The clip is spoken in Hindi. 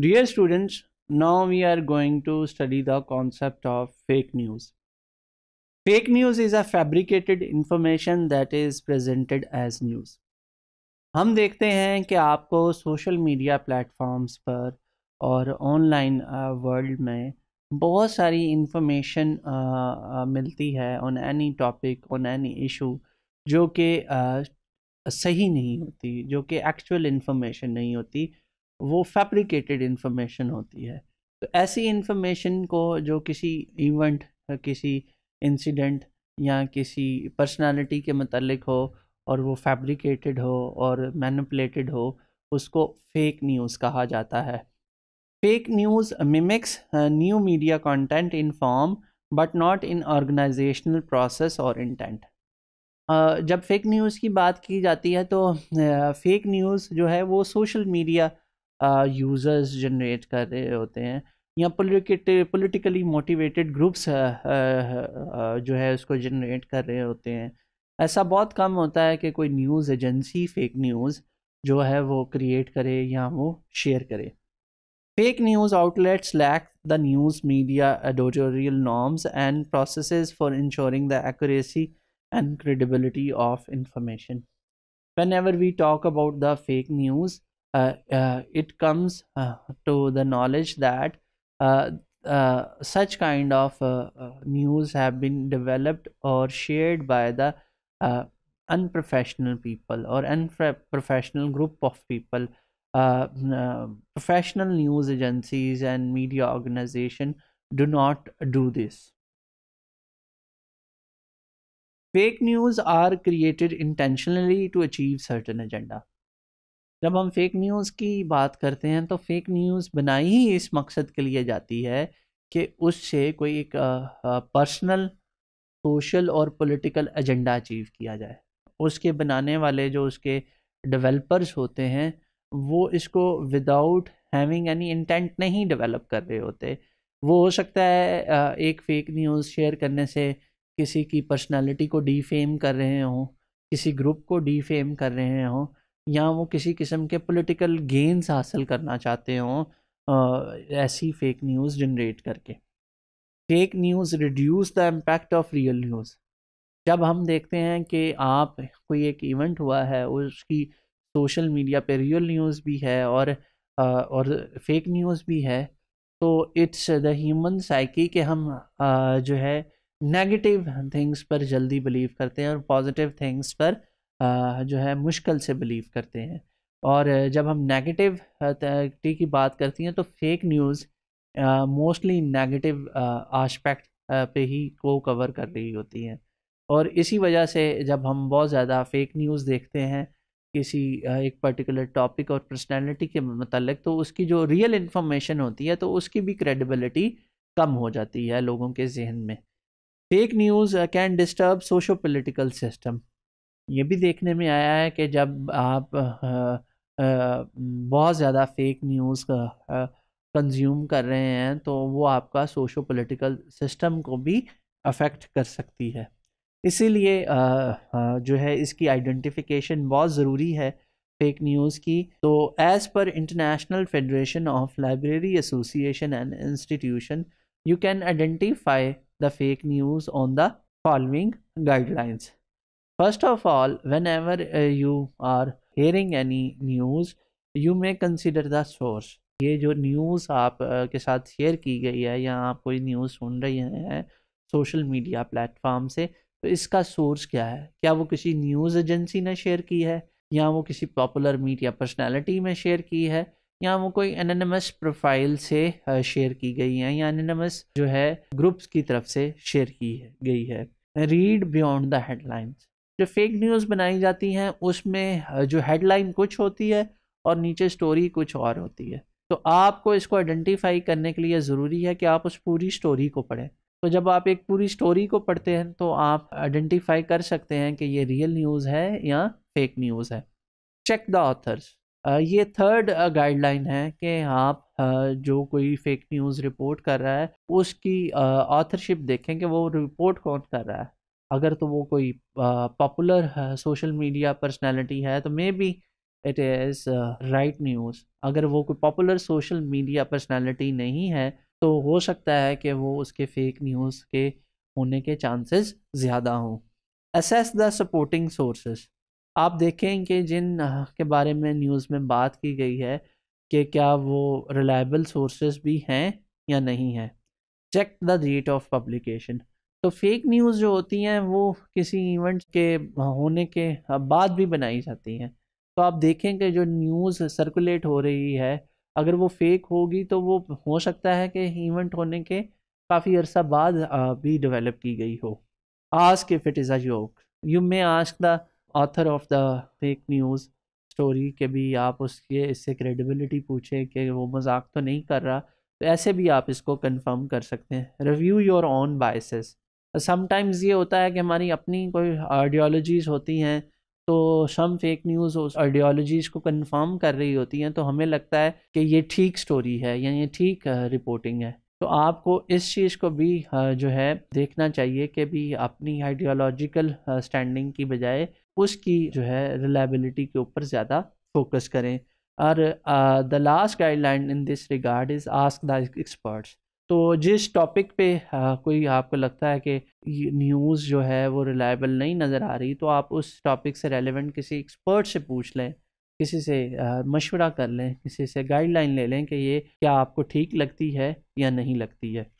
Dear students now we are going to study the concept of fake news fake news is a fabricated information that is presented as news हम देखते हैं कि आपको सोशल मीडिया प्लेटफॉर्म्स पर और ऑनलाइन वर्ल्ड uh, में बहुत सारी इंफॉर्मेशन uh, uh, मिलती है on any topic on any issue जो कि सही नहीं होती जो कि एक्चुअल इंफॉर्मेशन नहीं होती वो फैब्रिकेटेड इंफॉर्मेशन होती है तो ऐसी इंफॉर्मेशन को जो किसी इवेंट किसी इंसिडेंट या किसी पर्सनालिटी के मतलब हो और वो फैब्रिकेटेड हो और मैनिपुलेटेड हो उसको फेक न्यूज़ कहा जाता है fake news mimics new media content in form but not in organisational process और इंटेंट जब फेक न्यूज़ की बात की जाती है तो फेक uh, न्यूज़ जो है वो सोशल मीडिया यूज़र्स जनरेट कर रहे होते हैं या पोलिटिकली मोटिवेटेड ग्रुप्स जो है उसको जनरेट कर रहे होते हैं ऐसा बहुत कम होता है कि कोई न्यूज़ एजेंसी फेक न्यूज़ जो है वो क्रिएट करे या वो शेयर करे fake news outlets lack the news media editorial norms and process for insuring the accuracy and credibility of information whenever we talk about the fake news Uh, uh, it comes uh, to the knowledge that such kind of news have been developed or shared by the unprofessional people or unprofessional group of people uh, uh, professional news agencies and media organization do not do this fake news are created intentionally to achieve certain agenda जब हम फेक न्यूज़ की बात करते हैं तो फेक न्यूज़ बनाई ही इस मकसद के लिए जाती है कि उससे कोई एक पर्सनल सोशल और पॉलिटिकल एजेंडा अचीव किया जाए उसके बनाने वाले जो उसके डेवलपर्स होते हैं वो इसको विदाउट हैविंग एनी इंटेंट नहीं डेवलप कर रहे होते वो हो सकता है एक फेक न्यूज़ शेयर करने से किसी की पर्सनालिटी को डीफेम कर रहे हों किसी ग्रुप को डीफेम कर रहे हों या वो किसी किस्म के पॉलिटिकल गेंस हासिल करना चाहते हों ऐसी फेक न्यूज़ जनरेट करके fake news reduce the impact of real news जब हम देखते हैं कि आप कोई एक इवेंट हुआ है उसकी सोशल मीडिया पे रियल न्यूज़ भी है और आ, और फेक न्यूज़ भी है तो इट्स द ह्यूमन साइकी के हम आ, जो है नेगेटिव थिंग्स पर जल्दी बिलीव करते हैं और पॉजिटिव थिंग्स पर जो है मुश्किल से बिलीव करते हैं और जब हम नेगेटिव टी की बात करती हैं तो fake news mostly negative aspect पे ही को कवर कर रही होती हैं और इसी वजह से जब हम बहुत ज़्यादा फेक न्यूज़ देखते हैं किसी एक पर्टिकुलर टॉपिक और पर्सनैलिटी के मतलब तो उसकी जो रियल इन्फॉर्मेशन होती है तो उसकी भी क्रेडिबिलिटी कम हो जाती है लोगों के जहन में fake news can disturb socio political system ये भी देखने में आया है कि जब आप बहुत ज़्यादा फेक न्यूज़ कंज्यूम कर रहे हैं तो वो आपका सोशो पॉलिटिकल सिस्टम को भी अफेक्ट कर सकती है इसीलिए जो है इसकी आइडेंटिफिकेशन बहुत ज़रूरी है फेक न्यूज़ की तो एज़ पर international federation of library association and institution you can identify the fake news on the following guidelines First of all, whenever uh, you are hearing any news, you may consider the source. ये जो news आप uh, के साथ share की गई है या आप कोई news सुन रहे हैं social media platform से तो इसका source क्या है क्या वो किसी news agency ने share की है या वो किसी popular media personality में share की है या वो कोई एननमस प्रोफाइल से शेयर की गई है या एननमस जो है ग्रुप्स की तरफ से शेयर की है, गई है रीड बियॉन्ड द हेडलाइंस जो फेक न्यूज़ बनाई जाती हैं उसमें जो हेडलाइन कुछ होती है और नीचे स्टोरी कुछ और होती है तो आपको इसको आइडेंटिफाई करने के लिए ज़रूरी है कि आप उस पूरी स्टोरी को पढ़ें तो जब आप एक पूरी स्टोरी को पढ़ते हैं तो आप आइडेंटिफाई कर सकते हैं कि ये रियल न्यूज़ है या फेक न्यूज़ है चेक द ऑथर्स ये थर्ड गाइडलाइन है कि आप जो कोई फेक न्यूज़ रिपोर्ट कर रहा है उसकी ऑथरशिप देखें कि वो रिपोर्ट कौन कर रहा है अगर तो वो कोई पॉपुलर सोशल मीडिया पर्सनैलिटी है तो may be it is right news अगर वो कोई पॉपुलर सोशल मीडिया पर्सनैलिटी नहीं है तो हो सकता है कि वो उसके फेक न्यूज़ के होने के चांसेस ज़्यादा हों असेस द सपोर्टिंग सोर्सेज आप देखें कि जिन के बारे में न्यूज़ में बात की गई है कि क्या वो रिलायबल सोर्सेज भी हैं या नहीं है check the date of publication तो फेक न्यूज़ जो होती हैं वो किसी इवेंट के होने के बाद भी बनाई जाती हैं तो आप देखें कि जो न्यूज़ सर्कुलेट हो रही है अगर वो फेक होगी तो वो हो सकता है कि इवेंट होने के काफ़ी अरसा बाद भी डेवलप की गई हो ask if it is a joke you may ask the author of the fake news story के भी आप उसके इससे क्रेडिबिलिटी पूछें कि वो मजाक तो नहीं कर रहा तो ऐसे भी आप इसको कंफर्म कर सकते हैं review your own biases sometimes ये होता है कि हमारी अपनी कोई आइडियोलॉजीज़ होती हैं तो सम फेक न्यूज़ उस आइडियोलॉजीज़ को कंफर्म कर रही होती हैं तो हमें लगता है कि ये ठीक स्टोरी है या ये ठीक रिपोर्टिंग है तो आपको इस चीज़ को भी जो है देखना चाहिए कि भी अपनी आइडियोलॉजिकल स्टैंडिंग की बजाय उसकी जो है रिलायबिलिटी के ऊपर ज़्यादा फोकस करें और the last guideline in this regard is ask the experts तो जिस टॉपिक पे आ, कोई आपको लगता है कि न्यूज़ जो है वो रिलायबल नहीं नज़र आ रही तो आप उस टॉपिक से रेलेवेंट किसी एक्सपर्ट से पूछ लें किसी से मशवरा कर लें किसी से गाइडलाइन ले लें कि ये क्या आपको ठीक लगती है या नहीं लगती है